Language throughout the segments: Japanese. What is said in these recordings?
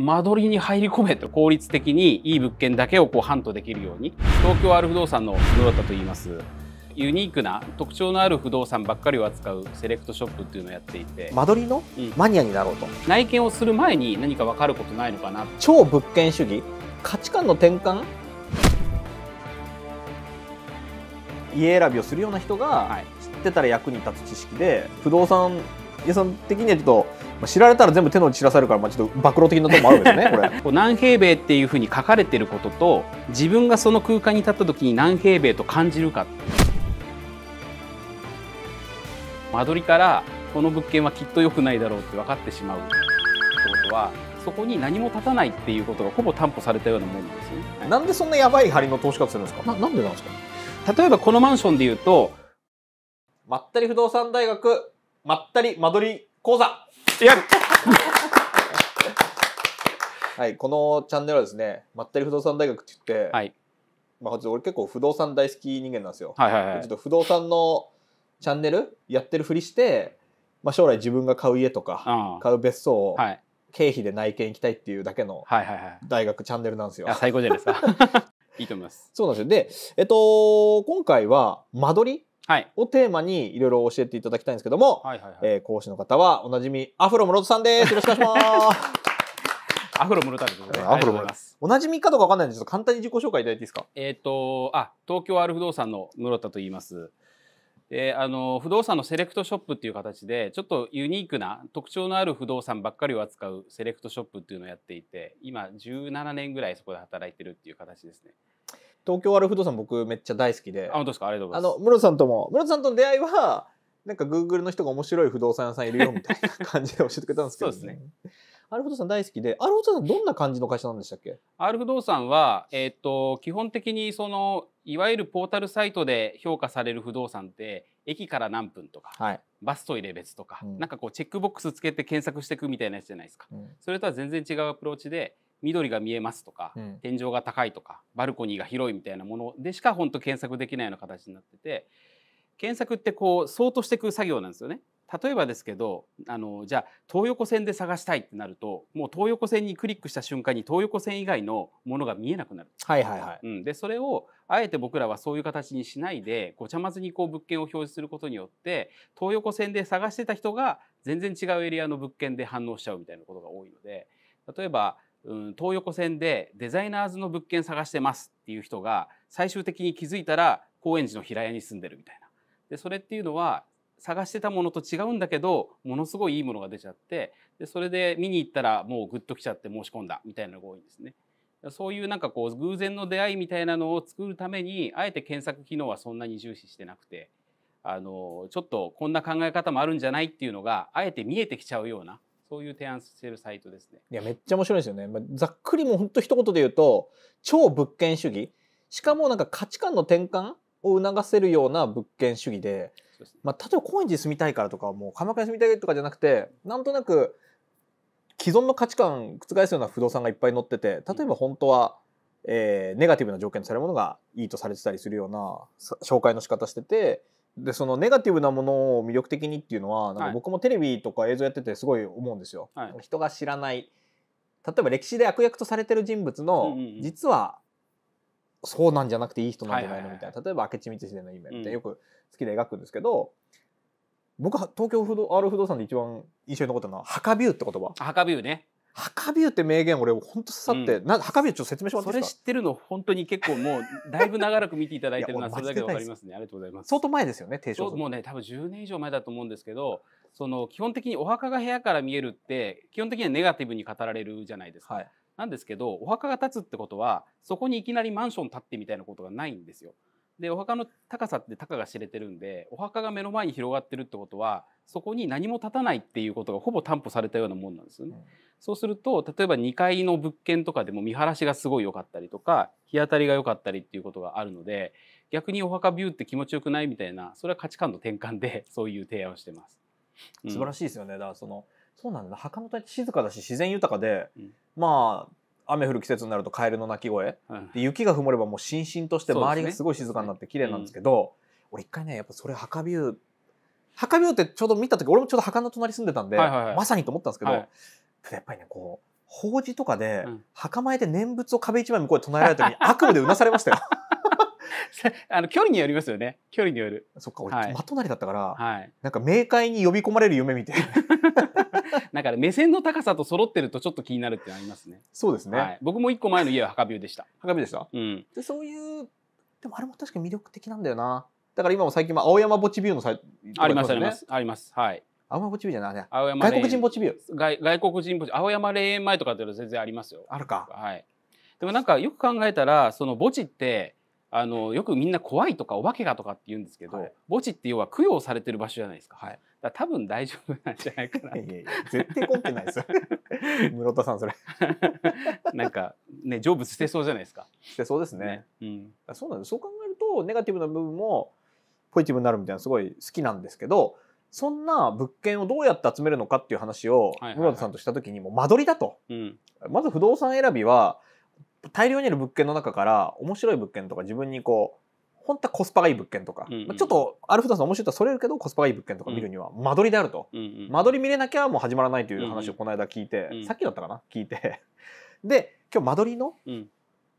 間取りに入り込めと効率的にいい物件だけをこうハントできるように東京ある不動産の室田といいますユニークな特徴のある不動産ばっかりを扱うセレクトショップっていうのをやっていて間取りの、マニアになろうと内見をする前に何か分かることないのかな超物件主義価値観の転換家選びをするような人が知ってたら役に立つ知識で不動産屋さん的にはちょっとまあ、知られたら全部手の内知らされるから、まあ、ちょっと暴露的なとこもあるんですね これこう何平米っていうふうに書かれてることと自分がその空間に立った時に何平米と感じるか間取りからこの物件はきっと良くないだろうって分かってしまうってことはそこに何も立たないっていうことがほぼ担保されたようなもんですよね。なんでそんなやばい張りの投資家するんですかななんでなんですか例えばこのマンションでいうとまったり不動産大学まったり間取り講座や はい、このチャンネルはですね、まったり不動産大学って言って、はい。まあ、俺結構不動産大好き人間なんですよ。はいはいはちょっと不動産のチャンネルやってるふりして、まあ、将来自分が買う家とうか、ん。買う別荘をはい。経費で内見行きたいっていうだけのはいはいはい。大学チャンネルなんですよ。あ最高じゃないですか。いいと思います。そうなんですよ。で、えっと、今回は間取りはい、をテーマにいろいろ教えていただきたいんですけども、はいはいはいえー講師の方はおなじみアフロ室戸さんです。よろしくお願いします。アフロムロタルというで。アフロムルございます。おなじみかどうかわかんないんですけど、簡単に自己紹介いただいていいですかえっ、と、あ、東京ある不動産の室田と言います。で、あの不動産のセレクトショップっていう形で、ちょっとユニークな特徴のある不動産ばっかりを扱うセレクトショップっていうのをやっていて、今17年ぐらいそこで働いてるっていう形ですね。東京ある不動産僕めっちゃ大好きであ本当ですかありがとうございますあの室さんとも室さんとの出会いはなんかグーグルの人が面白い不動産屋さんいるよみたいな感じで教えてくれたんですけど、ね、そうですねある不動産大好きで、ある不動産どんな感じの会社なんでしたっけ？ある不動産はえっ、と基本的にそのいわゆるポータルサイトで評価される不動産って駅から何分とか、はい、バスと入れ別とか、うん、なんかこうチェックボックスつけて検索していくみたいなやつじゃないですか。うん、それとは全然違うアプローチで。緑が見えますとか、うん、天井が高いとかバルコニーが広いみたいなものでしか本当検索できないような形になってて検索ってこう相当していく作業なんですよね。例えばですけどあのじゃあ東横線で探したいってなるともう東横線にクリックした瞬間に東横線以外のものが見えなくなる。はいはいはいうん、でそれをあえて僕らはそういう形にしないでごちゃまずにこう物件を表示することによって東横線で探してた人が全然違うエリアの物件で反応しちゃうみたいなことが多いので例えばうん、東横線でデザイナーズの物件探してますっていう人が最終的に気づいたら高円寺の平屋に住んでるみたいな。でそれっていうのは探してたものと違うんだけどものすごいいいものが出ちゃってでそれで見に行ったらもうグッときちゃって申し込んだみたいなのが多いんですね。そういうなんかこう偶然の出会いみたいなのを作るためにあえて検索機能はそんなに重視してなくてあのちょっとこんな考え方もあるんじゃないっていうのがあえて見えてきちゃうようなそういう提案してるサイトですね。いやめっちゃ面白いですよね。まあ、ざっくりもうほんと一言で言うと超物件主義しかもなんか価値観の転換を促せるような物件主義で、でね、まあ、例えば高円寺住みたいからとかもう鎌倉住みたいとかじゃなくてなんとなく既存の価値観覆すような不動産がいっぱい載ってて例えば本当は、うん、えー、ネガティブな条件とされるものがいいとされてたりするような紹介の仕方してて。でそのネガティブなものを魅力的にっていうのはなんか僕もテレビとか映像やっててすごい思うんですよ。はい、人が知らない例えば歴史で悪役とされてる人物の、実はそうなんじゃなくていい人なんじゃないのみたいな、例えば明智光秀の夢ってよく好きで描くんですけど、うん、僕は東京不動 R 不動産で一番印象に残ったのは「墓ビュー」って言葉。墓ビューねハビューって名言俺本当刺さって、うん、なハカビューちょっと説明しますかそれ知ってるの本当に結構もうだいぶ長らく見ていただいてるのは それだけわかりますねありがとうございます相当前ですよね提唱もうね多分10年以上前だと思うんですけどその基本的にお墓が部屋から見えるって基本的にはネガティブに語られるじゃないですか、はい、なんですけどお墓が建つってことはそこにいきなりマンション建ってみたいなことがないんですよでお墓の高さってたかが知れてるんでお墓が目の前に広がってるってことはそこに何も立たないっていうことがほぼ担保されたようなもんなんですよね。うん、そうすると例えば2階の物件とかでも見晴らしがすごい良かったりとか日当たりが良かったりっていうことがあるので逆にお墓ビューって気持ちよくないみたいなそれは価値観の転換で そういう提案をしてます。うん、素晴らしいですよねだからそのそうなんだ、墓の体っ静かだし自然豊かで、うん、まあ雨降る季節になるとカエルの鳴き声、うん、で雪が積もればもうしんしんとして周りがすごい静かになって綺麗なんですけど、ねうん、俺一回ねやっぱそれ墓ビュー墓ビューってちょうど見た時俺もちょうど墓の隣住んでたんで、はいはいはい、まさにと思ったんですけど、はい、やっぱりねこう法事とかで、墓前で念仏を壁一枚向こうで唱えられた時に 悪夢でうなされましたよ。あの距離によりますよね距離によるそっか俺、真隣だったから、はい、なんか冥界に呼び込まれる夢見てだ から目線の高さと揃ってるとちょっと気になるってありますね。そうですね。はい、僕も一個前の家は墓ビューでした。墓ビューでした。うん。でそういうでもあれも確か魅力的なんだよな。だから今も最近は青山墓地ビューのサイト、ありますありますあります。はい。青山墓地ビューじゃないね。青山外国人墓地ビュー。外外国人墓地青山霊園前とかっていうのは全然ありますよ。あるか。はい。でもなんかよく考えたらその墓地ってあのよくみんな怖いとかお化けがとかって言うんですけど、はい、墓地って要は供養されてる場所じゃないですか。はいだ多分大丈夫なんじゃないかないやいや絶対凝ってないです 室田さんそれなんかね成仏してそうじゃないですかしてそうですね、ね、うん、そうなんですそう考えるとネガティブな部分もポジティブになるみたいなすごい好きなんですけどそんな物件をどうやって集めるのかっていう話を室田さんとした時にも間取りだと、うん、まず不動産選びは大量にある物件の中から面白い物件とか自分にこう本当はコスパがいい物件とか、うんうん、ちょっとアルフダさん面白いとはそれるけどコスパがいい物件とか見るには間取りであると、うんうん、間取り見れなきゃもう始まらないという話をこの間聞いて、うんうん、さっきだったかな聞いて で今日間取りの、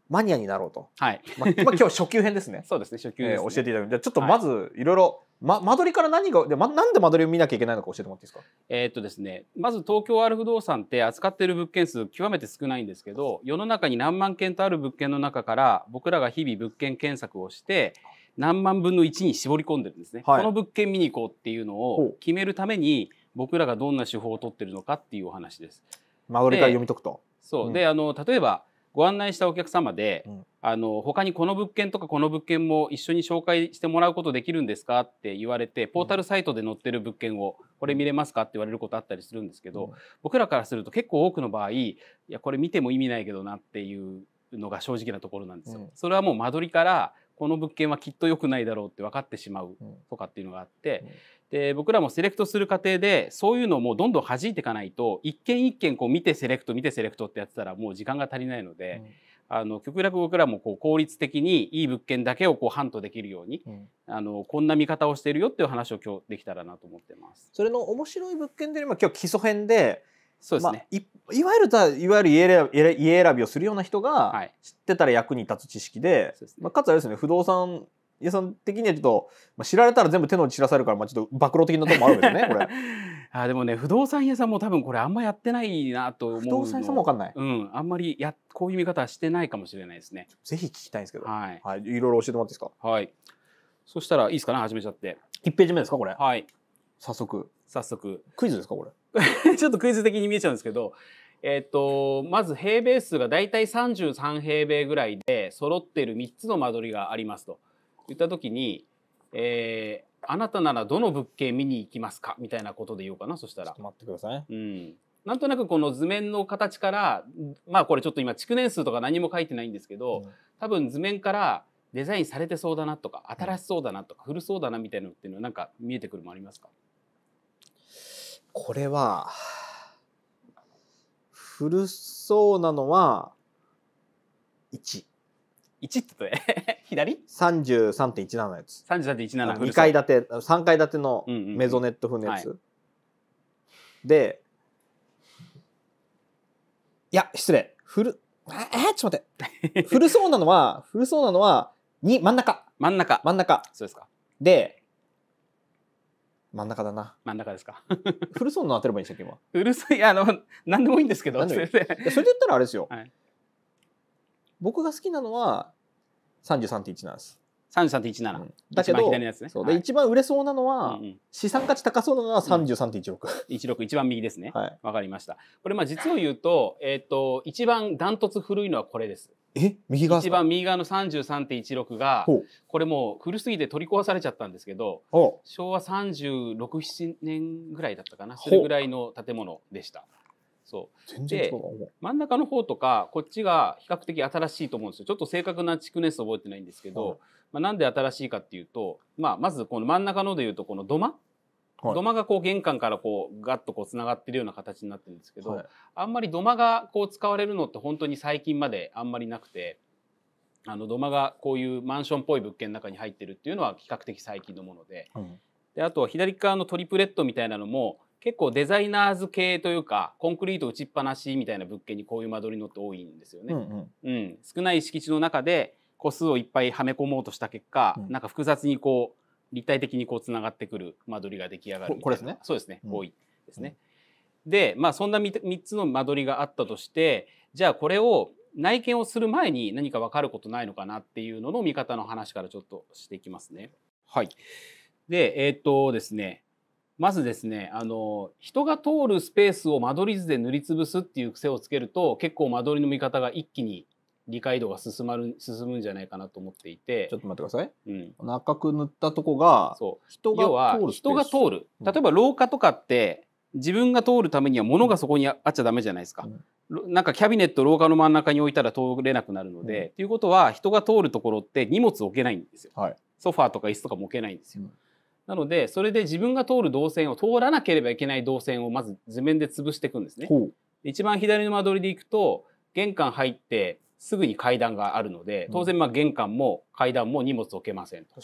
マニアになろうと、はいまあ、まあ、今日初級編ですね そうですね初級、ねえー、教えていただくじゃちょっとまずいろいろま、間取りから何がで、ま、なんで間取りを見なきゃいけないのか教えてもらっていいですかえー、っとですねまず東京ある不動産って扱っている物件数極めて少ないんですけど世の中に何万件とある物件の中から僕らが日々物件検索をして何万分の1に絞り込んでるんですね、はい、この物件見に行こうっていうのを決めるために僕らがどんな手法を取ってるのかっていうお話です。間取りから読み解くとそう、うん、であの例えばご案内したお客様で、うん、あの他にこの物件とかこの物件も一緒に紹介してもらうことできるんですかって言われてポータルサイトで載ってる物件をこれ見れますかって言われることあったりするんですけど、僕らからすると結構多くの場合いやこれ見ても意味ないけどなっていうのが正直なところなんですよ。それはもう間取りからこの物件はきっと良くないだろうって分かってしまうとかっていうのがあって、で僕らもセレクトする過程でそういうのをもうどんどん弾いていかないと一軒一軒こう見てセレクト見てセレクトってやってたらもう時間が足りないので、うん、あの極力僕らもこう効率的にいい物件だけをこうハントできるように、うん、あのこんな見方をしてるよっていう話を今日できたらなと思ってます。それの面白い物件で今日基礎編でそうですね、まあ、いわゆるたいわゆる家選び家選びをするような人が知ってたら役に立つ知識ではい、まあ、かつあれですね不動産屋さん的にはちょっと、まあ、知られたら全部手の内知らされるから、まあ、ちょっと暴露的なとこもあるんですね これ。あでもね不動産屋さんも多分これあんまやってないなと思う不動産屋さんも分かんない、うん、あんまりやこういう見方はしてないかもしれないですねぜひ聞きたいんですけど、はい、はい、いろいろ教えてもらっていいですかはいそしたらいいですかね始めちゃって1ページ目ですかこれはい早速早速クイズですかこれ ちょっとクイズ的に見えちゃうんですけど、えっ、ー、と、まず平米数がだいたい33平米ぐらいで揃っている3つの間取りがありますと言った時に、えー、あなたならどの物件見に行きますかみたいなことで言おうかなそしたら。待ってください、うん、なんとなくこの図面の形からまあこれちょっと今築年数とか何も書いてないんですけど、うん、多分図面からデザインされてそうだなとか新しそうだなとか古そうだなみたいなのっていうのはなんか見えてくるもありますか、うんこれは、古そうなのは、1。1ってどれ 左 ?33.17 のやつ。33.17。2階建て、3階建てのメゾネット風のやつ。うんうんうん、で、いや、失礼。古、えー、ちょっと待って。古そうなのは、古そうなのは、2、真ん中。真ん中。真ん中。そうですか。で、真ん中だな。真ん中ですか。フルソンの当てればいいんですよ、今。うるさい、あの、何でもいいんですけど。それで言ったらあれですよ。はい、僕が好きなのは、三十三点一なんです。33.17、一七。だけど左のやつね、はい、一番売れそうなのは、うん資産価値高そうなのは33.16、一六。16一番右ですねわ、はい、かりましたこれまあ実を言うと,、えーと、一番ダントツ古いのはこれですえ右側一番右側の33.16がこれもう古すぎて取り壊されちゃったんですけど昭和367年ぐらいだったかなそれぐらいの建物でした。そうで真ん中の方とかこっちが比較的新しいと思うんですよちょっと正確な築年数覚えてないんですけど、まあ、なんで新しいかっていうと、まあ、まずこの真ん中のでいうとこの土間、はい、土間がこう玄関からこうガッとこうつながってるような形になってるんですけど、はい、あんまり土間がこう使われるのって本当に最近まであんまりなくて。あの土間がこういうマンションっぽい物件の中に入ってるっていうのは比較的最近のものでうん、であと左側のトリプレットみたいなのも結構デザイナーズ系というかコンクリート打ちっぱなしみたいな物件にこういう間取りのって多いんですよね。うん、うんうん、少ない敷地の中で個数をいっぱいはめ込もうとした結果、うん、なんか複雑にこう立体的にこうつながってくる間取りが出来上がるこれですねそうですね、多いですね。でまあそんな 3, 3つの間取りがあったとしてじゃあこれを内見をする前に何か分かることないのかなっていうのの見方の話からちょっとしていきますね。はい、でえー、っとですねまずですねあの人が通るスペースを間取り図で塗りつぶすっていう癖をつけると結構間取りの見方が一気に理解度が進まる進むんじゃないかなと思っていてちょっと待ってください、うん、赤く塗ったとこが人が通る人が通る、例えば廊下とかって自分が通るためには物がそこにあっちゃダメじゃないですか、うん、なんかキャビネット廊下の真ん中に置いたら通れなくなるので、うん、ということは人が通るところって荷物置けないんですよ、はい、ソファーとか椅子とかも置けないんですよ、うん、なのでそれで自分が通る動線を通らなければいけない動線をまず図面で潰していくんですね一番左の間取りでいくと玄関入ってすぐに階段があるので当然まあ玄関も階段も荷物置けませんと。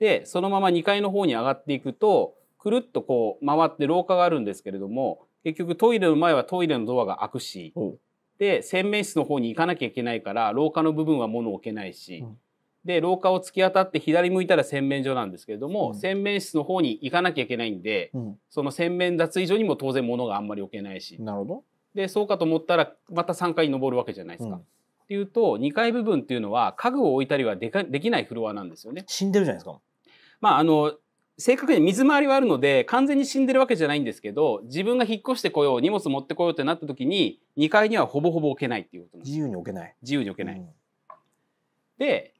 でそのまま2階の方に上がっていくとくるっとこう回って廊下があるんですけれども結局トイレの前はトイレのドアが開くし、で洗面室の方に行かなきゃいけないから廊下の部分は物置けないし、うん、で廊下を突き当たって左向いたら洗面所なんですけれども、うん、洗面室の方に行かなきゃいけないんで、その洗面脱衣所にも当然物があんまり置けないし。なるほどでそうかと思ったらまた3階に上るわけじゃないですか。うん、っていうと2階部分っていうのは家具を置いたりはでかできないフロアなんですよね。死んでるじゃないですか。まああの正確に水回りはあるので完全に死んでるわけじゃないんですけど自分が引っ越してこよう荷物持ってこようってなった時に2階にはほぼほぼ置けないっていうことなんです自由に置けない自由に置けない、うん、で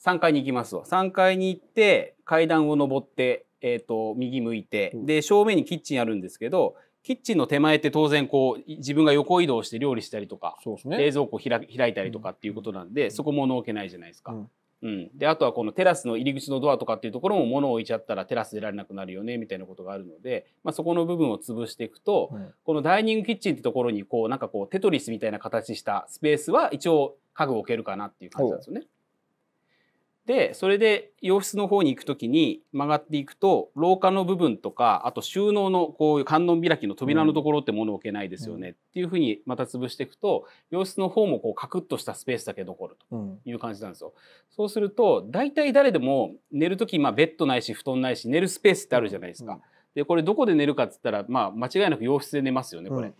3階に行きますわ3階に行って階段を上って、えーと、と右向いて、うん、で正面にキッチンあるんですけどキッチンの手前って当然こう自分が横移動して料理したりとか、ね、冷蔵庫開いたりとかっていうことなんで、うん、そこ物置けないじゃないですか。うんうん、であとはこのテラスの入り口のドアとかっていうところも物を置いちゃったらテラス出られなくなるよねみたいなことがあるので、まあ、そこの部分を潰していくと、うん、このダイニングキッチンってところにこうなんかこうテトリスみたいな形したスペースは一応家具を置けるかなっていう感じなんですよね。で、それで洋室の方に行くときに曲がっていくと、廊下の部分とか、あと収納のこういう観音開きの扉のところって物置けないですよね、うん、っていうふうにまた潰していくと、洋室の方もこうカクッとしたスペースだけ残るという感じなんですよ。うん、そうすると、大体誰でも寝るとき、まあベッドないし布団ないし寝るスペースってあるじゃないですか。うん、で、これどこで寝るかって言ったら、まあ間違いなく洋室で寝ますよね、これ。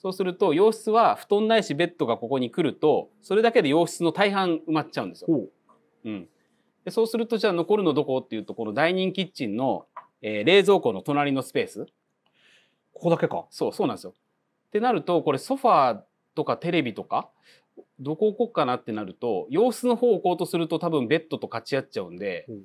そうすると洋室は布団ないしベッドがここに来ると、それだけで洋室の大半埋まっちゃうんですよ。うん。でそうするとじゃあ残るのどこっていうとこのダイニングキッチンの、えー、冷蔵庫の隣のスペースここだけかそうそうなんですよ。ってなるとこれソファーとかテレビとかどこ置こうかなってなると洋室の方を置こうとすると多分ベッドと勝ち合っちゃうんで、うん、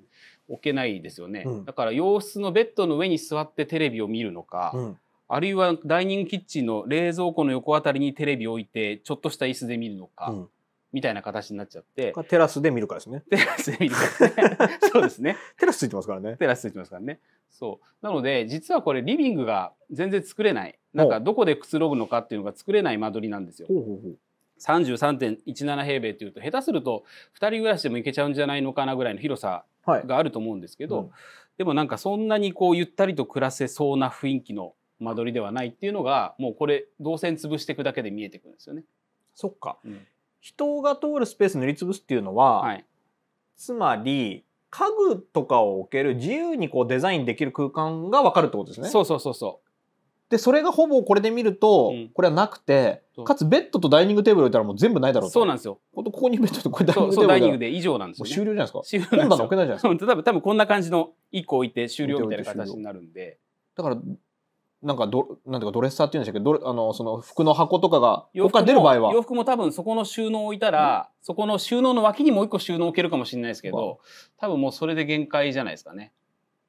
置けないですよね、うん、だから洋室のベッドの上に座ってテレビを見るのか、うん、あるいはダイニングキッチンの冷蔵庫の横あたりにテレビを置いてちょっとした椅子で見るのか、みたいな形になっちゃって。テラスで見るからですね。テラスで見るからですね。そうですね。テラスついてますからね。テラスついてますからね。そう。なので、実はこれリビングが全然作れない。なんかどこでくつろぐのかっていうのが作れない間取りなんですよ。ほうほうほう33.17平米っていうと下手すると2人暮らしでもいけちゃうんじゃないのかなぐらいの広さがあると思うんですけど、はいうん、でもなんかそんなにこうゆったりと暮らせそうな雰囲気の間取りではないっていうのがもうこれ動線潰していくだけで見えてくるんですよね。そっか、うん、人が通るスペース塗りつぶすっていうのは、はい、つまり家具とかを置ける自由にこうデザインできる空間が分かるってことですね。そうそうそうそうでそれがほぼこれで見ると、うん、これはなくてかつベッドとダイニングテーブル置いたらもう全部ないだろうとそうなんですよここにベッドとこれダイニングテーブルダイニングで以上なんですよ、ね、終了じゃないですか本棚置けないじゃないですか多分 多分こんな感じの1個置いて終了みたいな形になるんでだからなんかど、なんていうかドレッサーっていうんでしたけど、あの、その服の箱とかが、洋服から出る場合は。洋服も多分そこの収納置いたら、うん、そこの収納の脇にもう一個収納置けるかもしれないですけど、多分もうそれで限界じゃないですかね。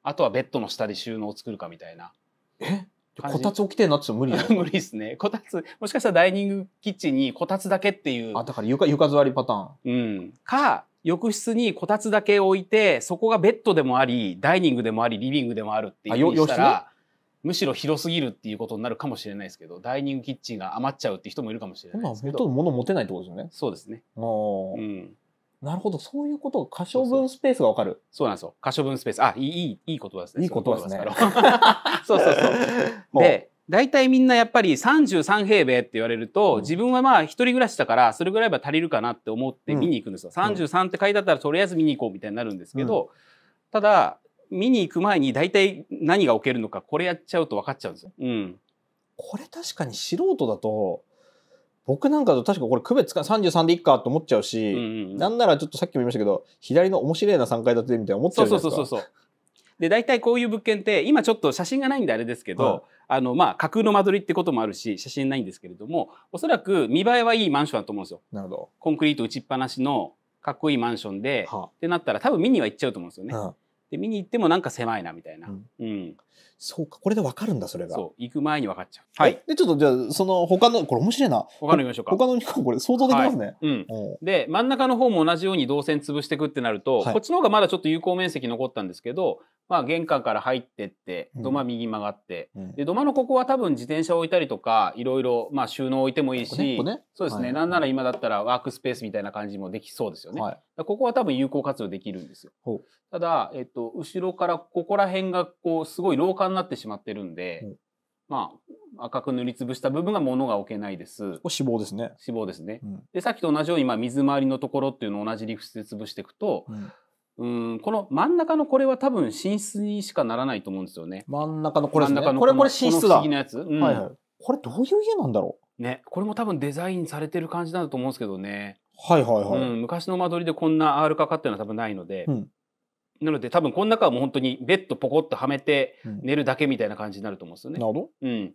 あとはベッドの下で収納を作るかみたいな。えこたつ起きてんなって無理 無理ですね。こたつ、もしかしたらダイニングキッチンにこたつだけっていう。あ、だから床、床座りパターン。うん。か、浴室にこたつだけ置いて、そこがベッドでもあり、ダイニングでもあり、リビングでもあるっていうふうにしたら、むしろ広すぎるっていうことになるかもしれないですけどダイニングキッチンが余っちゃうって人もいるかもしれないですけどほとんど物持てないってことですよねそうですねああ、なるほどそういうこと可処分スペースがわかるそうなんですよ可処分スペースあいいいい言葉ですねいい言葉ですね そうそうそう で大体みんなやっぱり33平米って言われると、うん、自分はまあ一人暮らしだからそれぐらいは足りるかなって思って見に行くんですよ、うん、33って書いてあったらとりあえず見に行こうみたいになるんですけど、うん、ただ見に行く前に大体何が起きるのかこれやっちゃうと分かっちゃうんですよ。うん、これ確かに素人だと僕なんかと確かこれ区別が33でいいかと思っちゃうし、うんうんなんならちょっとさっきも言いましたけど左の面白いな3階建てみたいな思っちゃうじゃないですか。そうそうそうそうで大体こういう物件って今ちょっと写真がないんであれですけど、はい、あのまあ架空の間取りってこともあるし写真ないんですけれどもおそらく見栄えはいいマンションだと思うんですよ。なるほどコンクリート打ちっぱなしのかっこいいマンションで、はあ、ってなったら多分見には行っちゃうと思うんですよね。はあで見に行ってもなんか狭いなみたいな、うん、うん、そうか、これでわかるんだ、それが。そう、行く前に分かっちゃう。はい。で、ちょっとじゃあ、その他の、これ面白いな。他の行きましょうか。他の2個、これ想像できますね。はい、うん。で、真ん中の方も同じように動線潰していくってなると、はい、こっちの方がまだちょっと有効面積残ったんですけど、まあ、玄関から入ってって、土間右曲がって、うん、で、土間のここは多分自転車置いたりとか、いろいろ、まあ、収納置いてもいいし、ねね、そうですね、はい、なんなら今だったらワークスペースみたいな感じもできそうですよね。ここは多分有効活用できるんですよ。ただ、えっと、後ろからここら辺が、こう、すごい廊下赤になってしまってるんで、うん、まあ、赤く塗りつぶした部分が物が置けないです。脂肪ですね。脂肪ですね。うん、で、さっきと同じように、まあ、水回りのところっていうのを同じ理屈で潰していくと、うんこの真ん中のこれは多分寝室にしかならないと思うんですよね。真ん中のこれですね。ここれこれ寝室だ。不思議なやつ。うん、はいはい。これどういう家なんだろう。ね、これも多分デザインされてる感じなんだと思うんですけどね。はいはいはい。うん、昔の間取りでこんな R 化かっていのは多分ないので、うん、なので多分この中はもう本当にベッドポコッとはめて寝るだけみたいな感じになると思うんですよね。なるほど。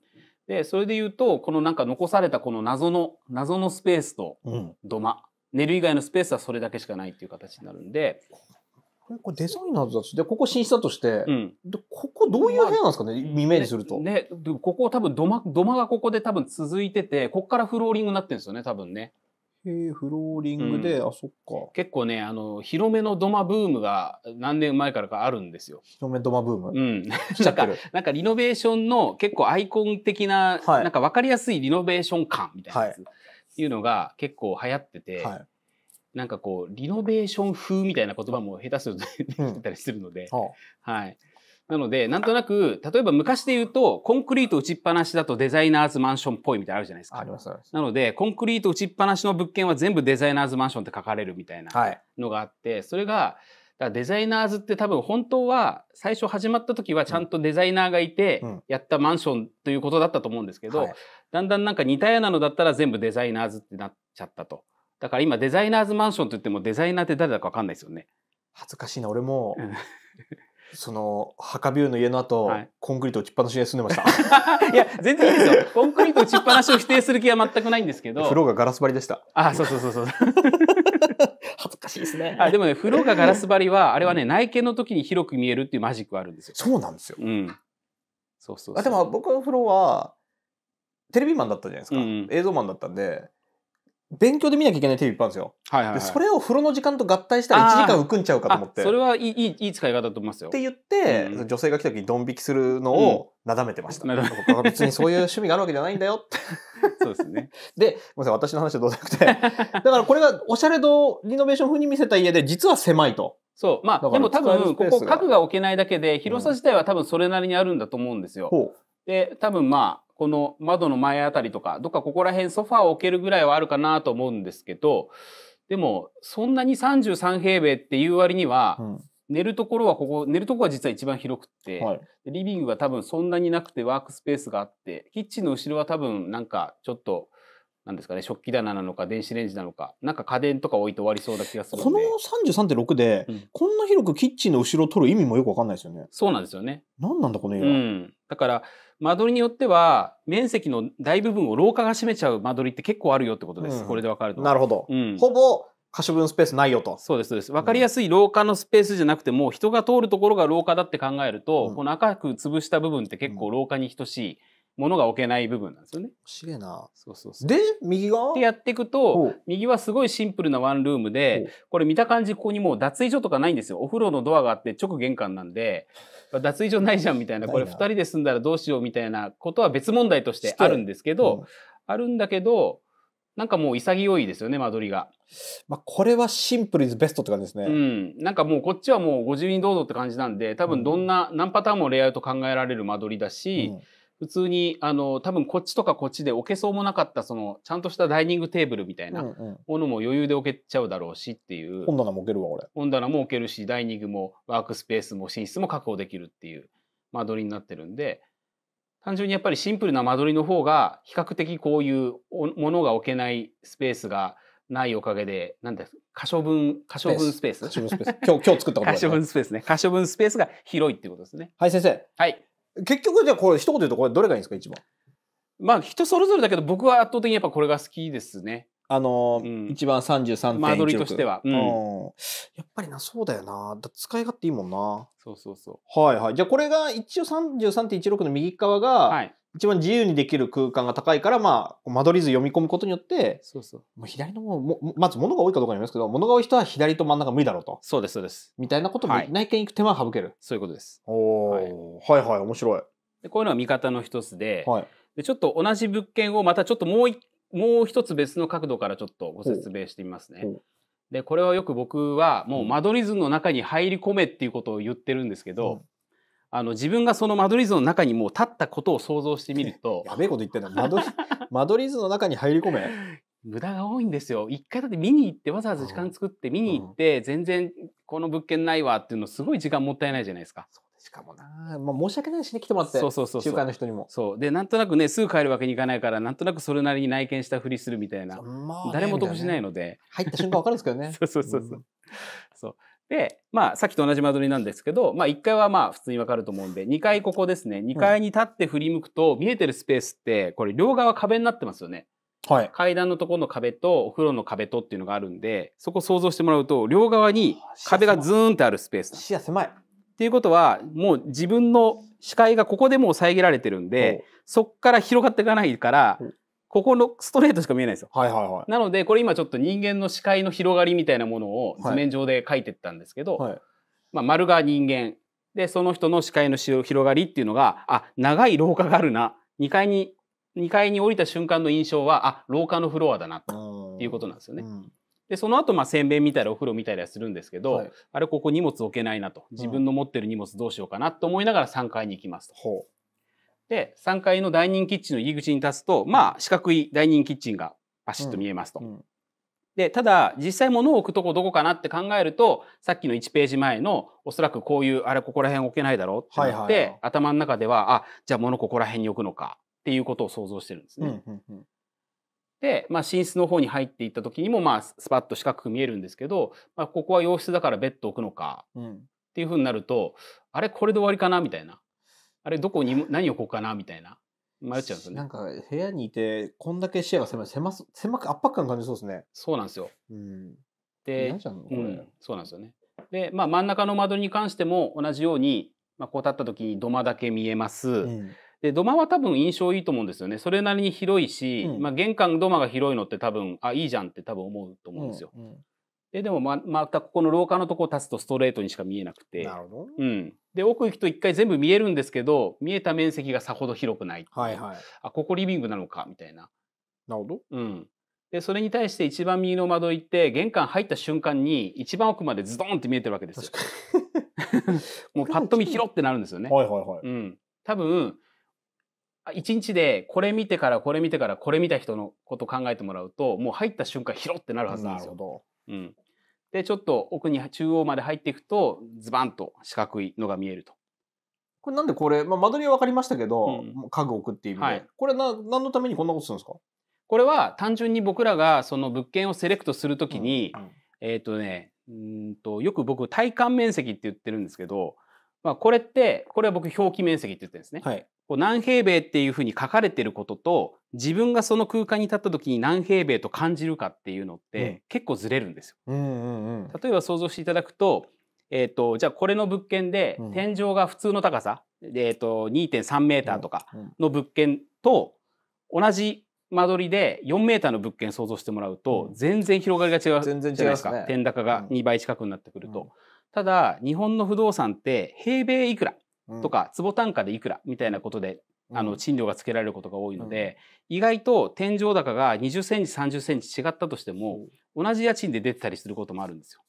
で、それで言うと、このなんか残されたこの謎の、謎のスペースと土間、うん、寝る以外のスペースはそれだけしかないっていう形になるんで、これこれデザイナーズだし、で、ここ寝室だとして、うん、でここどういう部屋なんですかね、イメージすると。ね、ねここ多分土間、土間がここで多分続いてて、ここからフローリングになってるんですよね、多分ね。へえ、フローリングで、うん、あ、そっか。結構ね、あの、広めの土間ブームが何年前からかあるんですよ。広め土間ブームうん。なんか、なんかリノベーションの結構アイコン的な、はい、なんか分かりやすいリノベーション感みたいなやつ、はい、っていうのが結構流行ってて、はい、なんかこう、リノベーション風みたいな言葉も下手すると出てきたりするので、うんははい。なので、なんとなく、例えば昔で言うと、コンクリート打ちっぱなしだとデザイナーズマンションっぽいみたいなあるじゃないですか。あります、なので、コンクリート打ちっぱなしの物件は全部デザイナーズマンションって書かれるみたいなのがあって、はい、それが、だデザイナーズって多分本当は最初始まった時はちゃんとデザイナーがいてやったマンションということだったと思うんですけど、うんはい、だんだんなんか似たようなのだったら全部デザイナーズってなっちゃったと。だから今デザイナーズマンションと言ってもデザイナーって誰だかわかんないですよね。恥ずかしいな、俺も。その、墓ビューの家の後、はいコンクリート打ちっぱなしで住んでました。いや、全然いいですよ。コンクリート打ちっぱなしを否定する気は全くないんですけど。風呂がガラス張りでした。あ、そうそうそうそう。恥ずかしいですね。あでもね、風呂がガラス張りは、あれはね、内見の時に広く見えるっていうマジックはあるんですよ。そうなんですよ。うん。そうそうそう。あでも僕の風呂は、テレビマンだったじゃないですか。うんうん映像マンだったんで、勉強で見なきゃいけないテレビいっぱいあるんですよ。はいはい、はい、それを風呂の時間と合体したら1時間浮くんちゃうかと思って。それはいいいい使い方だと思いますよ。って言って、うん、女性が来た時にドン引きするのをなだめてました。うん、僕別にそういう趣味があるわけじゃないんだよって。そうですね。で、ごめんなさい、私の話はどうじゃなくて。だからこれがおしゃれ度リノベーション風に見せた家で実は狭いと。そう。まあ、でも多分、ここ、家具が置けないだけで、広さ自体は多分それなりにあるんだと思うんですよ。うん、で、多分まあ、この窓の前あたりとか、どっかここら辺ソファーを置けるぐらいはあるかなと思うんですけど、でも、そんなに33平米っていう割には、寝るところはここ、寝るとこは実は一番広くって、はい、リビングは多分そんなになくてワークスペースがあって、キッチンの後ろは多分なんかちょっとなんですかね食器棚なのか電子レンジなのかなんか家電とか置いて終わりそうな気がするこの33.6で、うん、こんな広くキッチンの後ろを取る意味もよくわかんないですよねそうなんですよね何なんだこの家うん、だから間取りによっては面積の大部分を廊下が占めちゃう間取りって結構あるよってことです、うん、これでわかるとなるほど、うん、ほぼ可処分スペースないよと。そうです、そうです。分かりやすい廊下のスペースじゃなくても、人が通るところが廊下だって考えると、うん、この赤く潰した部分って結構廊下に等しい物が置けない部分なんですよね。しげな。そうそうそう。で、右側ってやっていくと、右はすごいシンプルなワンルームで、これ見た感じ、ここにもう脱衣所とかないんですよ。お風呂のドアがあって直玄関なんで、脱衣所ないじゃんみたいな、これ2人で住んだらどうしようみたいなことは別問題としてあるんですけど、うん、あるんだけど、なんかもう潔いですよね、間取りが。まあ、これはシンプルイズベストって感じですね。うん。なんかもうこっちはもうご自由にどうぞって感じなんで、多分どんな、何パターンもレイアウト考えられる間取りだし、うん普通にあの多分こっちとかこっちで置けそうもなかったそのちゃんとしたダイニングテーブルみたいなものも余裕で置けちゃうだろうしっていう、うんうん、本棚も置けるわ俺本棚も置けるしダイニングもワークスペースも寝室も確保できるっていう間取りになってるんで単純にやっぱりシンプルな間取りの方が比較的こういうものが置けないスペースがないおかげで何だ可処分可処分スペース可処分スペース今日今日作ったこと可処分スペースね可処分スペースが広いっていうことですねはい先生はい結局じゃあこれ一言言うとこれどれがいいんですか一番。まあ人それぞれだけど僕は圧倒的にやっぱこれが好きですね。あのーうん一番33.1億。間取りとしては。うんやっぱりなそうだよな。だ使い勝手いいもんな。そうそうそうはいはい。じゃあこれが一応33.16の右側が、はい。一番自由にできる空間が高いから、まあ、間取り図読み込むことによって、そうそう。もう左のもも、まず物が多いかどうかによりますけど、物が多い人は左と真ん中無理だろうと。そうです、そうです。みたいなことも、はい、内見行く手間省ける。そういうことです。おはい、はいはい、面白い。でこういうのは見方の一つで、はい、でちょっと同じ物件をまたちょっともう一もう一つ別の角度からちょっとご説明してみますね。でこれはよく僕はもう間取り図の中に入り込めっていうことを言ってるんですけど、あの自分がそのマドリー図の中にもう立ったことを想像してみると やべえこと言ってんだ間取りド 取り図の中に入り込め無駄が多いんですよ一回だって見に行ってわざわざ時間作って見に行って、うん、全然この物件ないわっていうのすごい時間もったいないじゃないですか。しかもな、まあ、申し訳ないしね来てもらってそうそうそう中間の人にもそうでなんとなくねすぐ帰るわけにいかないからなんとなくそれなりに内見したふりするみたいな、まあね、誰も得しないので入った瞬間わかるんですけどね そうそうそうそううん、そうで、まあ、さっきと同じ間取りなんですけど、まあ、1階はまあ、普通にわかると思うんで、2階ここですね。2階に立って振り向くと、見えてるスペースって、これ両側壁になってますよね。はい。階段のところの壁と、お風呂の壁とっていうのがあるんで、そこ想像してもらうと、両側に壁がズーンってあるスペース。視野狭い。っていうことは、もう自分の視界がここでもう遮られてるんで、そっから広がっていかないから、ここのストレートしか見えないですよ。はいはいはい、なのでこれ今ちょっと人間の視界の広がりみたいなものを図面上で書いてったんですけど、はい、まあ、丸が人間でその人の視界の広がりっていうのがあ長い廊下があるな2階に2階に降りた瞬間の印象はあ廊下のフロアだなということなんですよね。でその後まあ洗面見たりお風呂見たりはするんですけど、はい、あれここ荷物置けないなと自分の持ってる荷物どうしようかなと思いながら3階に行きますと。うんで、3階のダイニングキッチンの入り口に立つと、まあ、四角いダイニングキッチンがパシッと見えますと。うんうん、で、ただ、実際物を置くとこどこかなって考えると、さっきの1ページ前の、おそらくこういう、あれ、ここら辺置けないだろうってなって、頭の中では、あ、じゃあ物ここら辺に置くのかっていうことを想像してるんですね。うんうんうんで、まあ、寝室の方に入っていった時にも、まあ、スパッと四角く見えるんですけど、まあ、ここは洋室だからベッド置くのか、っていうふうになると、あれ、これで終わりかなみたいな。あれどこに何を置こうかなみたいな迷っちゃうんですねなんか部屋にいてこんだけ視野が狭い狭狭く圧迫感感じそうですねそうなんですよ、うん、で、うん、そうなんですよねで、まあ、真ん中の間取りに関しても同じように、まあ、こう立った時に土間だけ見えます、うんで土間は多分印象いいと思うんですよねそれなりに広いし、うん、まあ、玄関土間が広いのって多分あいいじゃんって多分思うと思うんですよ。うんうん、ででもままたここの廊下のとこを立つとストレートにしか見えなくてなるほど、うん、で奥行くと一回全部見えるんですけど見えた面積がさほど広くないはいはい、あここリビングなのかみたいな。なるほど、うん、でそれに対して一番右の窓行って玄関入った瞬間に一番奥までズドンって見えてるわけですよ。もうパッと見広ってなるんですよね。はいはいはいうん、多分一日でこれ見てからこれ見てからこれ見た人のこと考えてもらうともう入った瞬間広ってなるはずなんですよ。なるほどうん、でちょっと奥に中央まで入っていくとズバンと四角いのが見えると。これなんでこれ、まあ、間取りは分かりましたけど、うん、家具置くっていう意味で、はい、これな何のためにこんなことするんですかこれは単純に僕らがその物件をセレクトするときに、うんうん、えっ、ー、とねうんとよく僕体感面積って言ってるんですけど、まあ、これってこれは僕表記面積って言ってるんですね。はい、こう何平米っていうふうに書かれてることと自分がその空間に立った時に何平米と感じるかっていうのって結構ずれるんですよ。うんうんうん、例えば想像していただくと,、えーと、じゃあこれの物件で天井が普通の高さ、うん、えーと、と2.3メーターとかの物件と同じ間取りで4メーターの物件想像してもらうと全然広がりが違うじゃないですか、ね、天高が2倍近くになってくると。うんうん、ただ日本の不動産って平米いくらとか、坪単価でいくらみたいなことで、あの、賃料がつけられることが多いので、意外と天井高が20センチ、30センチ違ったとしても、同じ家賃で出てたりすることもあるんですよ。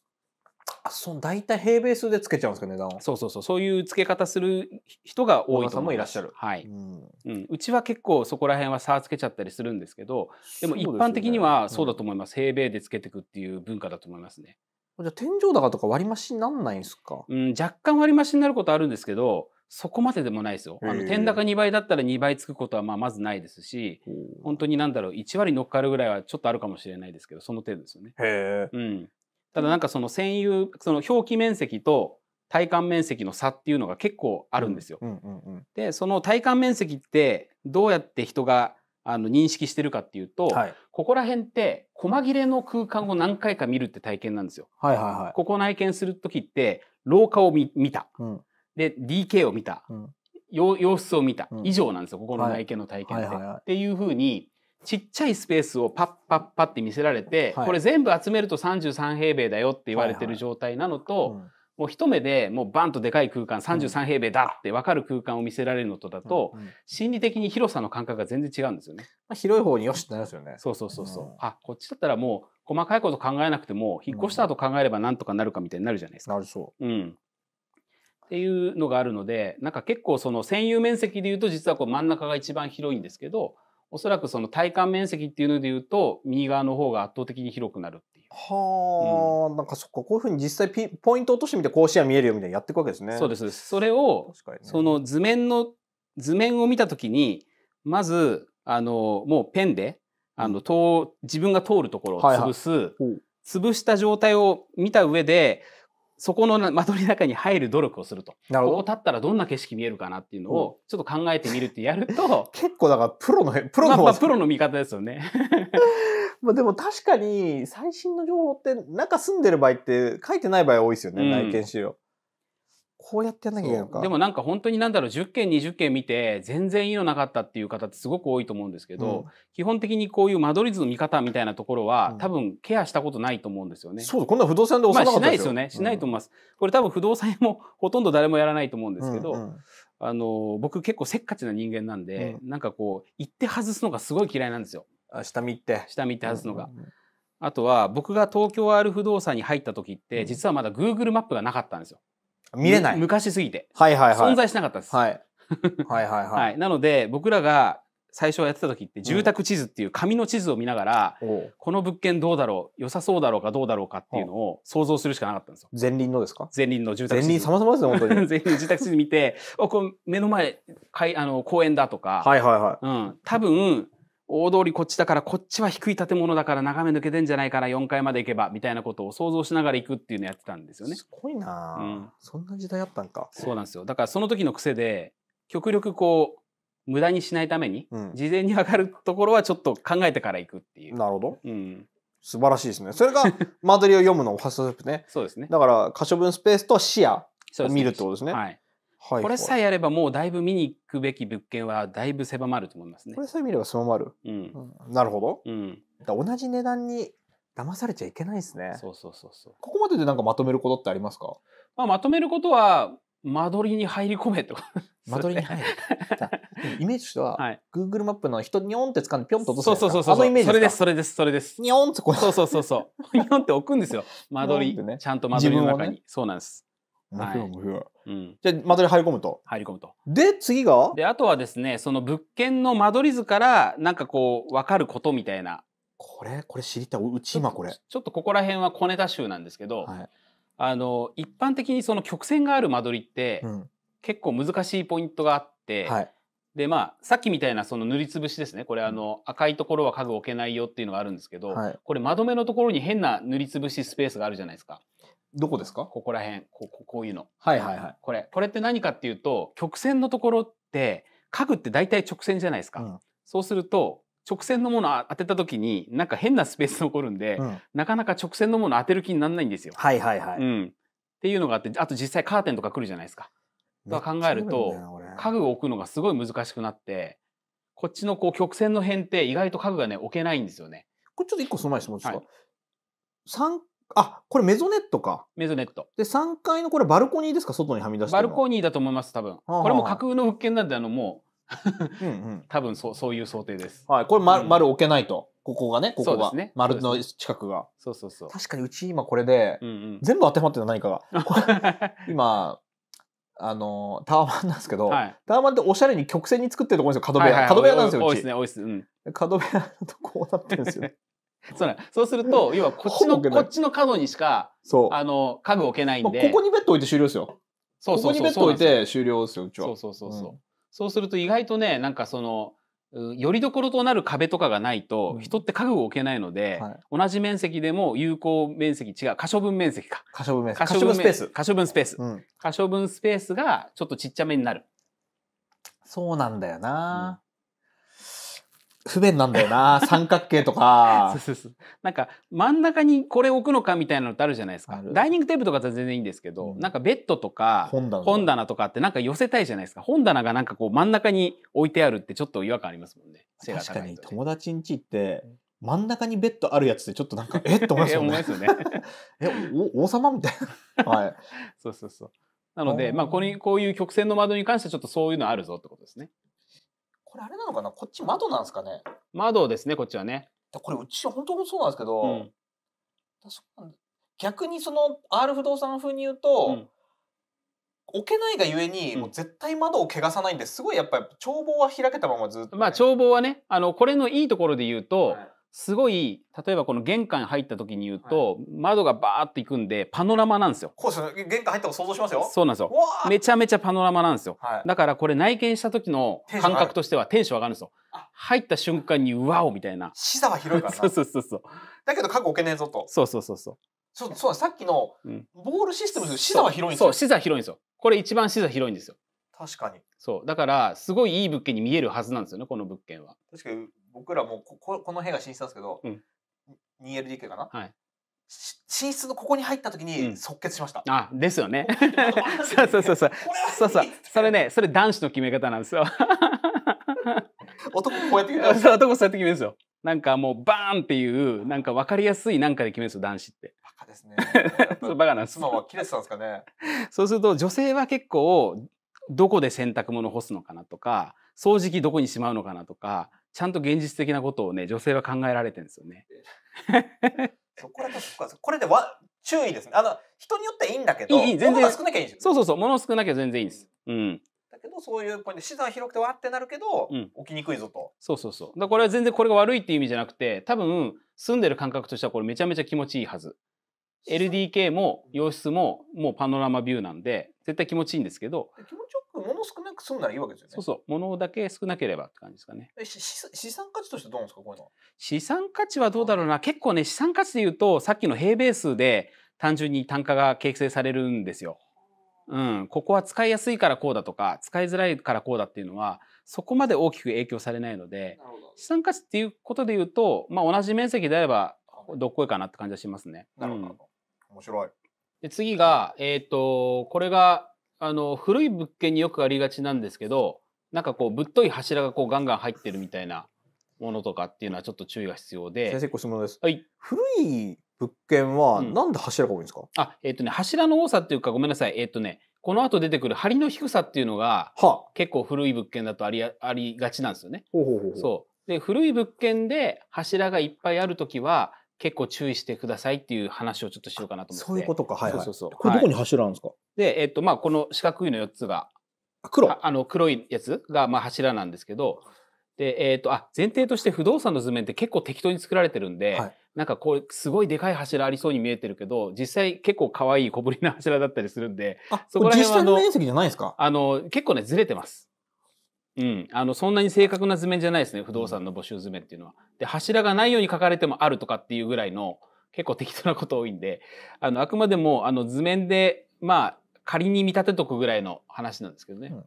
あ、そう、たい平米数でつけちゃうんですか、値段を。そうそうそう、そういう付け方する人が多いともいらっしゃる。はい。うん、うん、うちは結構そこら辺は差つけちゃったりするんですけど、でも一般的にはそうだと思います。すね、平米でつけていくっていう文化だと思いますね。じゃ天井高とか割増になんないんですか、うん、若干割増になることあるんですけどそこまででもないですよ。あの天高2倍だったら2倍つくことはまあまずないですし本当に何だろう1割乗っかるぐらいはちょっとあるかもしれないですけどその程度ですよね。へうん、ただなんかその占有その表記面積と体感面積の差っていうのが結構あるんですよ。でその体感面積ってどうやって人があの認識してるかっていうと、はい、ここら辺って細切れの空間を何回か見るって体験なんですよ。はいはいはい。ここ内見する時って廊下を見見た、うん、で DK を見た、うん、様子を見た、うん、以上なんですよここの内見の体験って。はい、っていうふうにちっちゃいスペースをパッパッパッって見せられて、はい、これ全部集めると33平米だよって言われてる状態なのと。はいはいうんもう一目でもうバンとでかい空間33平米だって分かる空間を見せられるのとだと、心理的に広さの感覚が全然違うんですよね。まあ、広い方によしってなりますよね。そうそうそうそう。うん、あこっちだったらもう細かいこと考えなくても引っ越した後考えればなんとかなるかみたいになるじゃないですか。なるそう。うん。っていうのがあるのでなんか結構その占有面積でいうと実はこう真ん中が一番広いんですけどおそらくその体感面積っていうのでいうと右側の方が圧倒的に広くなるはあ、うん、なんかそっかこういうふうに実際ピポイント落としてみてこう園見えるよみたいなやっていくわけですね。そうですそれを、ね、その図面の図面を見た時にまずあのもうペンであの、うん、自分が通るところを潰す、はいはい、潰した状態を見た上でそこの的の中に入る努力をするとなるほどここ立ったらどんな景色見えるかなっていうのをちょっと考えてみるってやると、結構だからプロのプロの、まあ、まあ、プロの見方ですよね まあ、でも確かに最新の情報って中住んでる場合って書いてない場合多いですよね、うん、内見資料。こうやってやんなきゃいけないのか。でもなんか本当になんだろう、10件、20件見て、全然いいのなかったっていう方ってすごく多いと思うんですけど、うん、基本的にこういう間取り図の見方みたいなところは、うん、多分ケアしたことないと思うんですよね。そう、こんな不動産で押さなかったですよ。まあ、しないですよね。しないと思います。うん、これ多分不動産もほとんど誰もやらないと思うんですけど、うんうん、あの、僕結構せっかちな人間なんで、うん、なんかこう、行って外すのがすごい嫌いなんですよ。下見って下見って外すのが、うんうんあとは僕が東京 R 不動産に入った時って実はまだ Google マップがなかったんですよ見れない昔すぎて、はいはいはい、存在しなかったです、はい、はいはいはい、はい、なので僕らが最初やってた時って住宅地図っていう紙の地図を見ながら、うん、この物件どうだろう良さそうだろうかどうだろうかっていうのを想像するしかなかったんですよ。前輪のですか前輪の住宅地図。前輪様々ですね本当に。前輪住宅地図見ておこ目の前かいあの公園だとか、はいはいはいうん、多分大通りこっちだからこっちは低い建物だから眺め抜けてんじゃないかな4階まで行けばみたいなことを想像しながら行くっていうのやってたんですよね。すごいな、うん、そんな時代あったんか。そうなんですよだからその時の癖で極力こう無駄にしないために、うん、事前に上がるところはちょっと考えてから行くっていう。なるほど、うん、素晴らしいですね。それが間取りを読むのファストステップね。そうですねだから可処分スペースと視野を見るってことですね。すねはいはい、これさえやればもうだいぶ見に行くべき物件はだいぶ狭まると思いますね。これさえ見れば狭まる。うん、うん、なるほど。うん、だ同じ値段に騙されちゃいけないですね。そうそうそうそう。ここまででなんかまとめることってありますか？まあまとめることは間取りに入り込めと。間取りに入る。イメージとは、はい、Google マップの人にょんって掴んでぴょんと落とすそうそうそうそう。あのイメージそれです、それです、それです。にょんってこう。そうそうそうそう。にょんって置くんですよ。間取り、ね、ちゃんと間取りの中に。ね、そうなんです。はいうん、じゃあ間取り入り込むと入り込むとで次がであとはですねその物件の間取り図からなんかこう分かることみたいなこれこれ知りたいうち今これちょっとここら辺は小ネタ集なんですけど、はい、あの一般的にその曲線がある間取りって、うん、結構難しいポイントがあって、はい、でまあさっきみたいなその塗りつぶしですねこれあの、うん、赤いところは家具置けないよっていうのがあるんですけど、はい、これ窓目のところに変な塗りつぶしスペースがあるじゃないですか。どこですかここら辺こここういうのはいはいはいこれこれって何かっていうと曲線のところって家具って大体直線じゃないですか、うん、そうすると直線のもの当てた時になんか変なスペース残るんで、うん、なかなか直線のもの当てる気にならないんですよ。はいはいはい、うん、っていうのがあってあと実際カーテンとか来るじゃないですか。と考えると家具を置くのがすごい難しくなってこっちのこう曲線の辺って意外と家具がね置けないんですよね。これちょっと一個その前質問ですか、はい、三あ、これメゾネットか。メゾネット。で、3階のこれバルコニーですか外にはみ出してバルコニーだと思います、多分。はあはあ、これも架空の物件なんで、あの、もううん、うん、多分そう、そういう想定です。はい、これ丸、丸置けないと。ここがね、ここが。ね、丸の近くが。そうそうそう。確かにうち今これで、うんうん、全部当てはまってる何かが。今、あのタワマンなんですけど、はい、タワマンっておしゃれに曲線に作ってるところですよ角部屋、はいはい、角部屋なんですよ、うち、ねうん、角部屋のとこうなってるんですよ、そうそうすると、要はこっちの、こっちの角にしか、あの、家具置けないんで。ここにベッド置いて終了ですよ。そうそうそう。ここにベッド置いて終了ですよ、うちは。そうそうそうそう。うん、そうすると意外とね、なんかその、よりどころとなる壁とかがないと、人って家具を置けないので、うんはい、同じ面積でも有効面積違う、可処分面積か。可処分面積。分スペース。可処分スペース。うん、可処分スペースがちょっとちっちゃめになる。そうなんだよな、不便なんだよな 三角形とかそうそうそうなんか真ん中にこれ置くのかみたいなのってあるじゃないですかダイニングテーブルとかだと全然いいんですけど、うん、なんかベッドとか本棚とかってなんか寄せたいじゃないですか本棚がなんかこう真ん中に置いてあるってちょっと違和感ありますもんね確かに友達ん家って真ん中にベッドあるやつってちょっとなんかえっと 思いますよねすよねえお王様みたいな はいそうそうそうなのでまあこれこういう曲線の窓に関してはちょっとそういうのあるぞってことですねれあれなのかなこっち窓なんですかね窓ですねこっちはねこれうちは本当もそうなんですけど、うん、逆にその R 不動産風に言うと、うん、置けないがゆえに、もう絶対窓を汚さないんですごいやっぱり眺望は開けたままずっと、ね、まあ眺望はねあのこれのいいところで言うと、はいすごい例えばこの玄関入った時に言うと、はい、窓がバーっていくんでパノラマなんですよ。こうですね玄関入ったの想像しますよ。そうなんですよ。めちゃめちゃパノラマなんですよ、はい、だからこれ内見した時の感覚としてはテンション上がるんですよ。入った瞬間にワオみたいな。視座は広いから そうそうそうそう。だけど過去置けねえぞと。そうそうそうそう。そうそうさっきのボールシステムで視座は広いんですよ。そう視座広いんですよ。これ一番視座広いんですよ。確かにそうだからすごいいい物件に見えるはずなんですよねこの物件は確かに僕らもこここの部屋が寝室なんですけど、うん、2LDK かな、はい、寝室のここに入った時に即決しました。うん、あですよね。そうそうそうそう。そうそう。それね、それ男子の決め方なんですよ。男こうやって決める。男そうやって決めですよ。なんかもうバーンっていうなんか分かりやすいなんかで決めるんですよ男子って。バカですね。バカなんです。妻は切れてたんですかね。そうすると女性は結構どこで洗濯物干すのかなとか掃除機どこにしまうのかなとかちゃんと現実的なことをね、女性は考えられてるんですよね。そこらか、そこれでわ、注意ですね。あの、人によっていいんだけど、いい全然少なきゃいいんですそうそうそう、物少なきゃ全然いいんです。うん。だけど、そういうポイント、資産広くてわってなるけど、うん、起きにくいぞと。そうそうそう。だこれは全然これが悪いっていう意味じゃなくて、多分、住んでる感覚としてはこれめちゃめちゃ気持ちいいはず。LDK も洋室ももうパノラマビューなんで絶対気持ちいいんですけど気持ちよく物少なくするならいいわけですよねそうそう物だけ少なければって感じですかね資産価値としてどうなんですかこういうの資産価値はどうだろうな結構ね資産価値でいうとさっきの平米数で単純に単価が形成されるんですようん、ここは使いやすいからこうだとか使いづらいからこうだっていうのはそこまで大きく影響されないので資産価値っていうことでいうと、まあ、同じ面積であればどっこいかなって感じはしますね。なるほど、うん面白い。で次が、えっ、ー、と、これが、あの、古い物件によくありがちなんですけど、なんかこう、ぶっとい柱がこう、ガンガン入ってるみたいなものとかっていうのはちょっと注意が必要で。先生、ご質問です。はい。古い物件は、なんで柱が多いんですか、うん、あ、えっ、ー、とね、柱の多さっていうか、ごめんなさい。えっ、ー、とね、この後出てくる梁の低さっていうのが、は結構古い物件だとありありがちなんですよね。ほうほうほうそうで古い物件で柱がいっぱいある時は結構注意してくださいっていう話をちょっとしようかなと思って。そういうことか。はい、はい、そうそうそう。これどこに柱なんですか、はい、で、えっと、まあ、この四角いの4つが、黒あの、黒いやつが、まあ、柱なんですけど、で、えっ、ー、と、あ、前提として不動産の図面って結構適当に作られてるんで、はい、なんかこう、すごいでかい柱ありそうに見えてるけど、実際結構可愛い小ぶりな柱だったりするんで、あ、そこら辺はあの、面積じゃないですかあの、結構ね、ずれてます。うん、あのそんなに正確な図面じゃないですね不動産の募集図面っていうのは。で柱がないように書かれてもあるとかっていうぐらいの結構適当なこと多いんであのあくまでもあの図面でまあ仮に見立てとくぐらいの話なんですけどね。うん、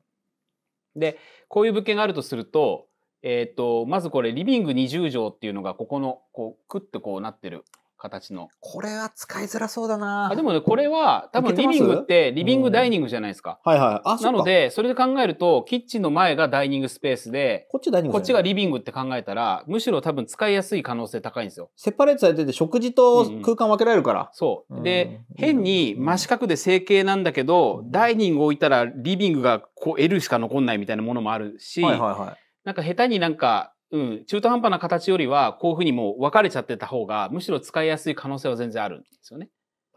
でこういう物件があるとすると,、えーと、まずこれリビング20畳っていうのがここのこうクッとこうなってる形の。これは使いづらそうだなあでもね、これは多分リビングってリビングダイニングじゃないですか。はいはい。あ、なので、それで考えると、キッチンの前がダイニングスペースで、こっちダイニングこっちがリビングって考えたら、むしろ多分使いやすい可能性高いんですよ。セパレートされてて食事と空間分けられるから。うんうん、そう。で、変に真四角で成形なんだけど、ダイニング置いたらリビングがこう L しか残んないみたいなものもあるし、はいはいはい。なんか下手になんかうん、中途半端な形よりは、こういうふうにもう分かれちゃってた方が、むしろ使いやすい可能性は全然あるんですよね。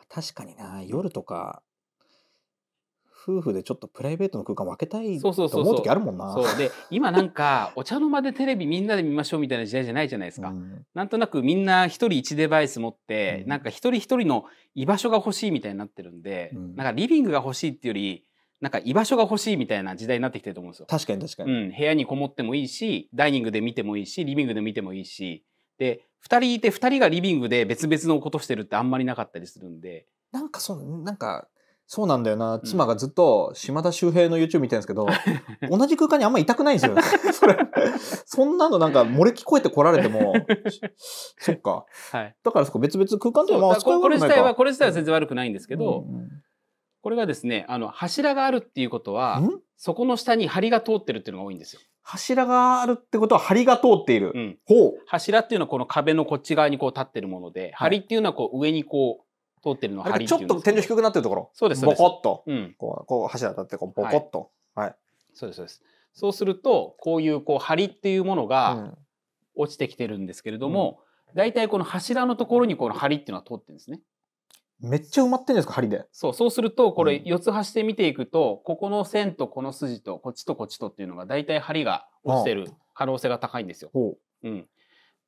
確かにな、夜とか、夫婦でちょっとプライベートの空間を分けたいと思う時あるもんな。そうで今なんか お茶の間でテレビみんなで見ましょうみたいな時代じゃないじゃないですか。うん、なんとなくみんな一人一デバイス持って、うん、なんか一人一人の居場所が欲しいみたいになってるんで、うん、なんかリビングが欲しいっていうよりなんか居場所が欲しいみたいな時代になってきてると思うんですよ。確かに確かに。うん、部屋にこもってもいいし、ダイニングで見てもいいし、リビングで見てもいいし、で、2人いて2人がリビングで別々のことしてるってあんまりなかったりするんで。なんかそなんか、そうなんだよな。妻がずっと島田秀平の YouTube 見てるんですけど、うん、同じ空間にあんまりいたくないんですよ。それ。そんなのなんか漏れ聞こえてこられても、そっか。はい。だからそこ別々空間というのは、まあ、これ自体は、これ自体は全然悪くないんですけど、うんうんこれがですね、あの、柱があるっていうことは、そこの下に梁が通ってるっていうのが多いんですよ。柱があるってことは梁が通っている。うん、ほう。柱っていうのはこの壁のこっち側にこう立ってるもので、梁っていうのはこう上にこう通ってるのちょっと天井低くなってるところ。そうです、ボコッと。うん、こう、こう柱立って、こう、ボコッと。はい。そうです、そうです。そうすると、こういう、こう、梁っていうものが落ちてきてるんですけれども、大体、この柱のところにこの梁っていうのは通ってるんですね。めっちゃ埋まってるんですか、針で。そう、そうすると、これ、四つ端で見ていくと、ここの線とこの筋と、こっちとこっちとっていうのが、大体針が落ちてる可能性が高いんですよ。うん。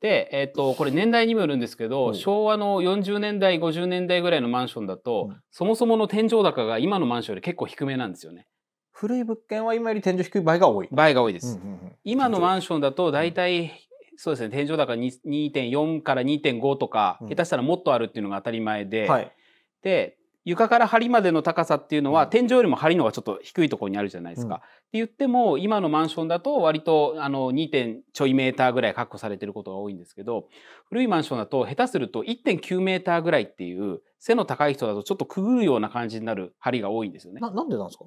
で、えっ、ー、と、これ年代にもよるんですけど、うん、昭和の40年代、50年代ぐらいのマンションだと、うん、そもそもの天井高が今のマンションより結構低めなんですよね。古い物件は今より天井低い場合が多い場合が多いです。うんうんうん、今のマンションだと大体、うん、そうですね、天井高2.4から2.5とか、下手したらもっとあるっていうのが当たり前で、はい、で床から梁までの高さっていうのは、天井よりも梁の方がちょっと低いところにあるじゃないですか。うん、って言っても今のマンションだと割とあの2点ちょいメーターぐらい確保されてることが多いんですけど古いマンションだと下手すると1.9メーターぐらいっていう背の高い人だとちょっとくぐるような感じになる梁が多いんですよね。ななんでなんですか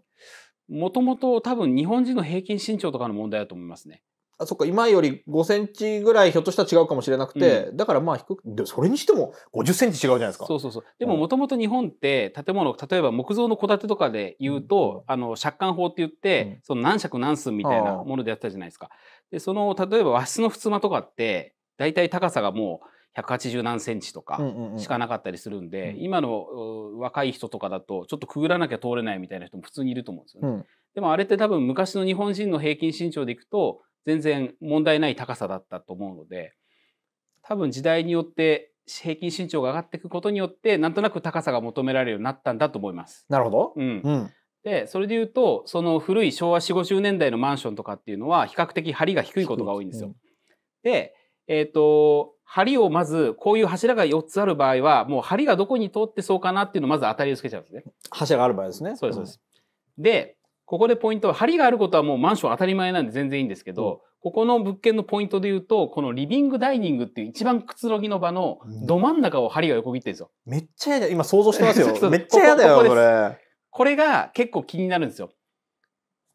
もともと多分日本人の平均身長とかの問題だと思いますね。あ、そっか、今より5センチぐらいひょっとしたら違うかもしれなくて、うん、だからまあ低く、でそれにしても50センチ違うじゃないですか。そうそうそう。でももともと日本って建物、例えば木造の戸建てとかで言うと、うん、あの、借款法って言って、うん、その何尺何寸みたいなものでやったじゃないですか。で、その、例えば和室の襖とかって、大体高さがもう、180何センチとかしかなかったりするんで、うん、今の若い人とかだとちょっとくぐらなきゃ通れないみたいな人も普通にいると思うんですよね。でもあれって多分昔の日本人の平均身長でいくと全然問題ない高さだったと思うので多分時代によって平均身長が上がっていくことによってなんとなく高さが求められるようになったんだと思います。なるほど、うん、うん、でそれで言うとその古い昭和4 5 0年代のマンションとかっていうのは比較的梁が低いことが多いんですよ。うん、で、えっ、ー、と梁をまずこういう柱が4つある場合はもう梁がどこに通ってそうかなっていうのをまず当たりをつけちゃうんですね。柱がある場合ですね。そうですそうです、うん、でここでポイントは、針があることはもうマンション当たり前なんで全然いいんですけど、うん、ここの物件のポイントで言うと、このリビングダイニングっていう一番くつろぎの場のど真ん中を針が横切ってるんですよ。めっちゃ嫌だ。今想像してますよ。めっちゃ嫌だよ、こここれ。これが結構気になるんですよ。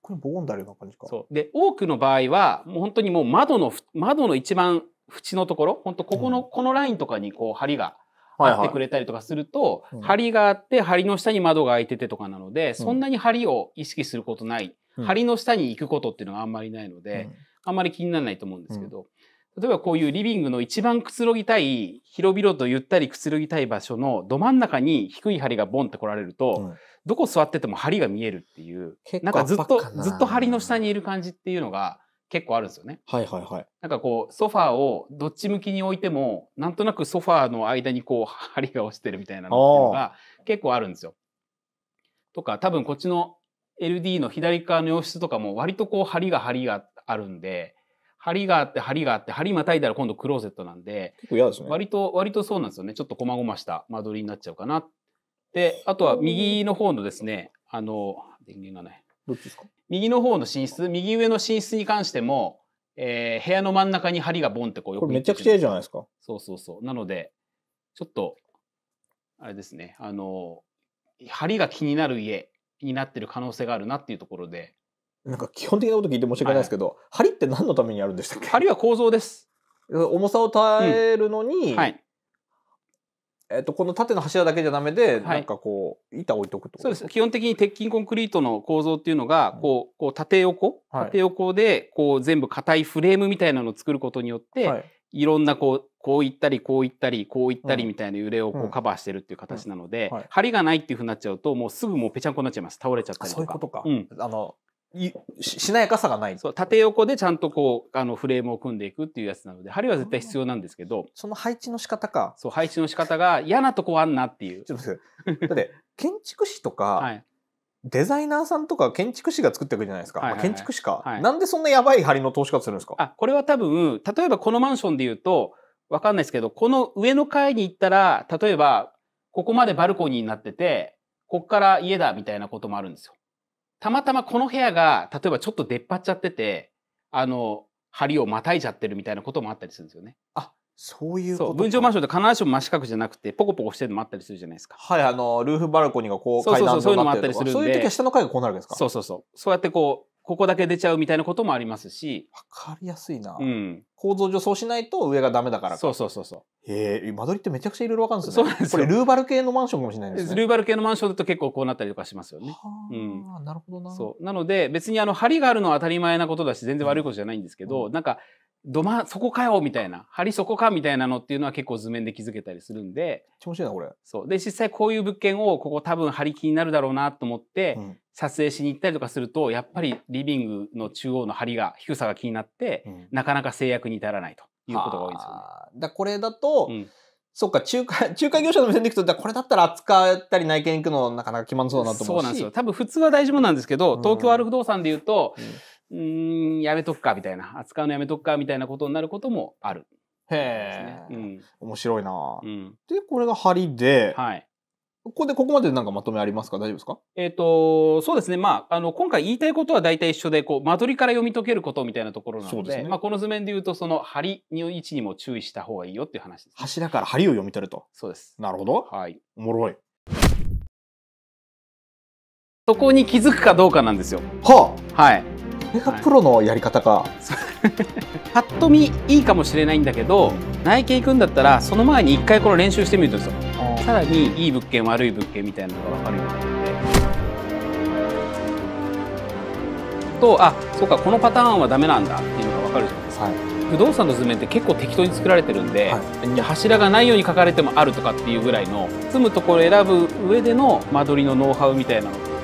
これボーンダルな感じか。そう。で、多くの場合は、もう本当にもう窓の、窓の一番縁のところ、本当ここの、うん、このラインとかにこう針があってくれたりとかすると、はいはい、梁があって梁の下に窓が開いててとかなので、うん、そんなに梁を意識することない、うん、梁の下に行くことっていうのがあんまりないので、うん、あんまり気にならないと思うんですけど、例えばこういうリビングの一番くつろぎたい広々とゆったりくつろぎたい場所のど真ん中に低い梁がボンって来られると、どこ座ってても梁が見えるっていうなんかずっとずっと梁の下にいる感じっていうのが。結構あるんですよね。はいはいはい。なんかこう、ソファーをどっち向きに置いても、なんとなくソファーの間にこう、針が落ちてるみたいなのが結構あるんですよ。とか、多分こっちの LD の左側の洋室とかも割とこう、針が針があるんで、針があって針があって針またいだら今度クローゼットなんで結構嫌ですね割と割とそうなんですよねちょっとこまごました間取りになっちゃうかなであとは右の方のですねあの電源がないどっちですか右の方の寝室、右上の寝室に関しても、えー、部屋の真ん中に針がボンってこうよくこれめちゃくちゃいいじゃないですか。そうそうそう。なので、ちょっと、あれですね、あの、針が気になる家になってる可能性があるなっていうところで。なんか基本的なこと聞いて申し訳ないですけど、はい、針って何のためにあるんでしたっけ針は構造です。重さを耐えるのに、うんはい、えっと、この縦の柱だけじゃダメで、はい、なんかこう板置いとくとそうです基本的に鉄筋コンクリートの構造っていうのがこう、こう縦横、はい、縦横でこう全部硬いフレームみたいなのを作ることによって、はい、いろんなこうこう行ったりこう行ったりこう行ったりみたいな揺れをこうカバーしてるっていう形なので、うんうんはい、針がないっていうふうになっちゃうともうすぐもうぺちゃんこになっちゃいます倒れちゃったりとか。そういうことか、うん、あのしなやかさがないそう縦横でちゃんとこうあのフレームを組んでいくっていうやつなので針は絶対必要なんですけどその配置の仕方かそう配置の仕方が嫌なとこあんなっていうちょっとだって建築士とか、はい、デザイナーさんとか建築士が作っていくじゃないですか、はいはいはい建築士か、はい、なんでそんなやばい針の投資家するんですかあこれは多分例えばこのマンションで言うとわかんないですけどこの上の階に行ったら例えばここまでバルコニーになっててこっから家だみたいなこともあるんですよたまたまこの部屋が、例えばちょっと出っ張っちゃってて、あの、針をまたいじゃってるみたいなこともあったりするんですよね。あそういうこと分譲マンションって必ずしも真四角じゃなくてポコポコしてるのもあったりするじゃないですかはいあのルーフバルコニーがこう階段状になってるとかそういう時は下の階がこうなるんですかそうそうそうそうやってこうここだけ出ちゃうみたいなこともありますし。わかりやすいな。うん。構造上そうしないと上がダメだからそうそうそうそう。へえ、間取りってめちゃくちゃいろいろわかるんですね。そうなんですこれルーバル系のマンションかもしれないですね。ルーバル系のマンションだと結構こうなったりとかしますよね。うん。なるほどな。そう。なので別にあの、針があるのは当たり前なことだし、全然悪いことじゃないんですけど、うん、なんか、どま、そこかよみたいな、針そこかみたいなのっていうのは結構図面で気づけたりするんで。調子いいな、これ。そう。で、実際こういう物件を、ここ多分梁気になるだろうなと思って、撮影しに行ったりとかすると、やっぱりリビングの中央の針が、低さが気になって、うん、なかなか制約に至らないということが多いんですよね。だこれだと、うん、そっか、仲介、中華業者の目線で行くと、だこれだったら扱ったり内見行くのなかなか決まんそうだなと思うし。そうなんですよ。多分普通は大丈夫なんですけど、東京ある不動産で言うと、うんうん、やめとくかみたいな、扱うのやめとくかみたいなことになることもある。へえ、ね、うん、面白いな、うん、で、これが針で、はい。ここでここまでなんかまとめありますか大丈夫ですかえっ、と、そうですね。まあ、あの、今回言いたいことは大体一緒で、こう、間取りから読み解けることみたいなところなので、でね、まあ、この図面で言うと、その、針の位置にも注意した方がいいよっていう話です、ね、柱から針を読み取ると。そうです。なるほど。はい。おもろい。そこに気づくかどうかなんですよ。はあ。はい。れがプロのやり方か、はい、ぱっと見いいかもしれないんだけど内見行くんだったらその前に一回この練習してみるとですよさらにいい物件悪い物件みたいなのが分かるようになってとあそうかこのパターンはダメなんだっていうのが分かるじゃないですか。はい不動産の図面って結構適当に作られてるんで、はい、柱がないように書かれてもあるとかっていうぐらいの住むところ選ぶ上での間取りのノウハウみたいなのって